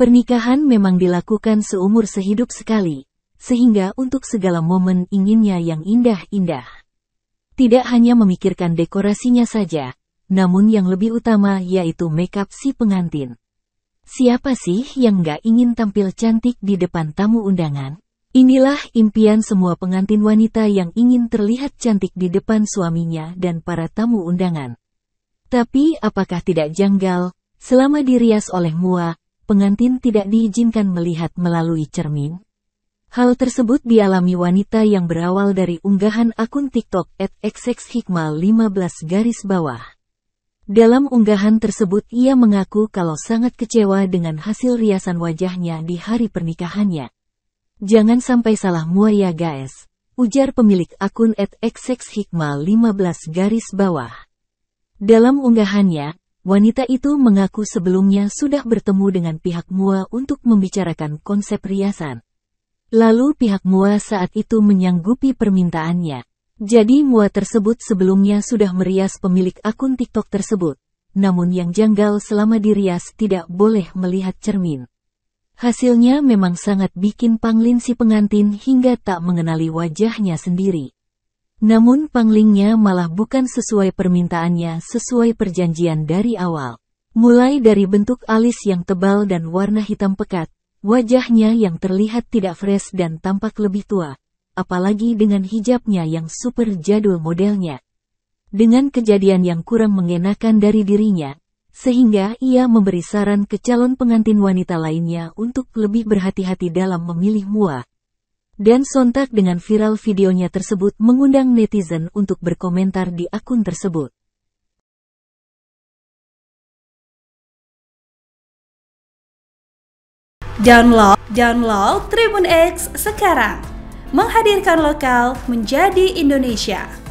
Pernikahan memang dilakukan seumur sehidup sekali, sehingga untuk segala momen inginnya yang indah-indah. Tidak hanya memikirkan dekorasinya saja, namun yang lebih utama yaitu makeup si pengantin. Siapa sih yang nggak ingin tampil cantik di depan tamu undangan? Inilah impian semua pengantin wanita yang ingin terlihat cantik di depan suaminya dan para tamu undangan. Tapi apakah tidak janggal, selama dirias oleh muak, pengantin tidak diizinkan melihat melalui cermin. Hal tersebut dialami wanita yang berawal dari unggahan akun TikTok at xxhikmal 15 garis bawah. Dalam unggahan tersebut ia mengaku kalau sangat kecewa dengan hasil riasan wajahnya di hari pernikahannya. Jangan sampai salah muaya guys, ujar pemilik akun at xxhikmal 15 garis bawah. Dalam unggahannya, wanita itu mengaku sebelumnya sudah bertemu dengan pihak Mua untuk membicarakan konsep riasan. Lalu pihak Mua saat itu menyanggupi permintaannya. Jadi Mua tersebut sebelumnya sudah merias pemilik akun TikTok tersebut. Namun yang janggal selama dirias tidak boleh melihat cermin. Hasilnya memang sangat bikin Panglin si pengantin hingga tak mengenali wajahnya sendiri. Namun panglingnya malah bukan sesuai permintaannya sesuai perjanjian dari awal. Mulai dari bentuk alis yang tebal dan warna hitam pekat, wajahnya yang terlihat tidak fresh dan tampak lebih tua, apalagi dengan hijabnya yang super jadul modelnya. Dengan kejadian yang kurang mengenakan dari dirinya, sehingga ia memberi saran ke calon pengantin wanita lainnya untuk lebih berhati-hati dalam memilih mua dan sontak dengan viral videonya tersebut mengundang netizen untuk berkomentar di akun tersebut. Download, download Tribun X sekarang. Menghadirkan lokal menjadi Indonesia.